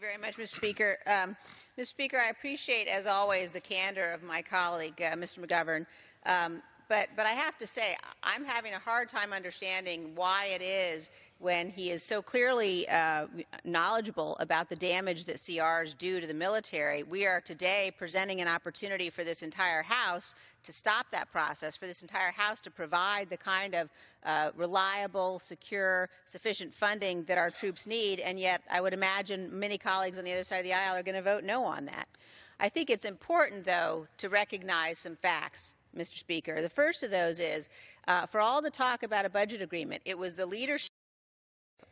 Thank you very much, Mr. Speaker. Um, Mr. Speaker, I appreciate, as always, the candor of my colleague, uh, Mr. McGovern. Um, but but I have to say I'm having a hard time understanding why it is when he is so clearly uh, knowledgeable about the damage that CRs do to the military. We are today presenting an opportunity for this entire House to stop that process, for this entire House to provide the kind of uh, reliable, secure, sufficient funding that our troops need, and yet I would imagine many colleagues on the other side of the aisle are going to vote no on that. I think it's important, though, to recognize some facts Mr. Speaker. The first of those is uh, for all the talk about a budget agreement, it was the leadership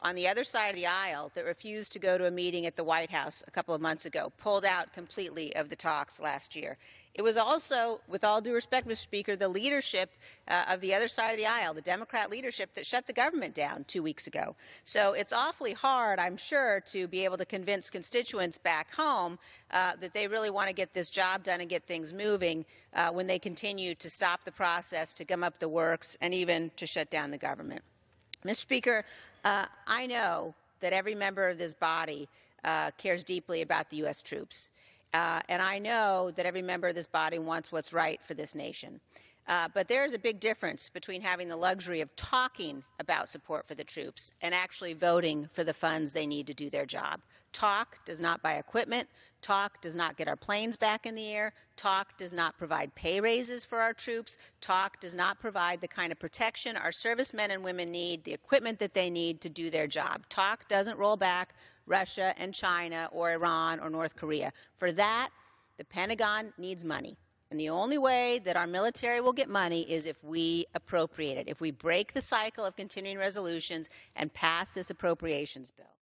on the other side of the aisle that refused to go to a meeting at the White House a couple of months ago, pulled out completely of the talks last year. It was also, with all due respect, Mr. Speaker, the leadership uh, of the other side of the aisle, the Democrat leadership that shut the government down two weeks ago. So it's awfully hard, I'm sure, to be able to convince constituents back home uh, that they really want to get this job done and get things moving uh, when they continue to stop the process, to gum up the works, and even to shut down the government. Mr. Speaker, uh, I know that every member of this body uh, cares deeply about the U.S. troops. Uh, and I know that every member of this body wants what's right for this nation. Uh, but there is a big difference between having the luxury of talking about support for the troops and actually voting for the funds they need to do their job. Talk does not buy equipment. Talk does not get our planes back in the air. Talk does not provide pay raises for our troops. Talk does not provide the kind of protection our servicemen and women need, the equipment that they need to do their job. Talk doesn't roll back Russia and China or Iran or North Korea. For that, the Pentagon needs money. And the only way that our military will get money is if we appropriate it, if we break the cycle of continuing resolutions and pass this appropriations bill.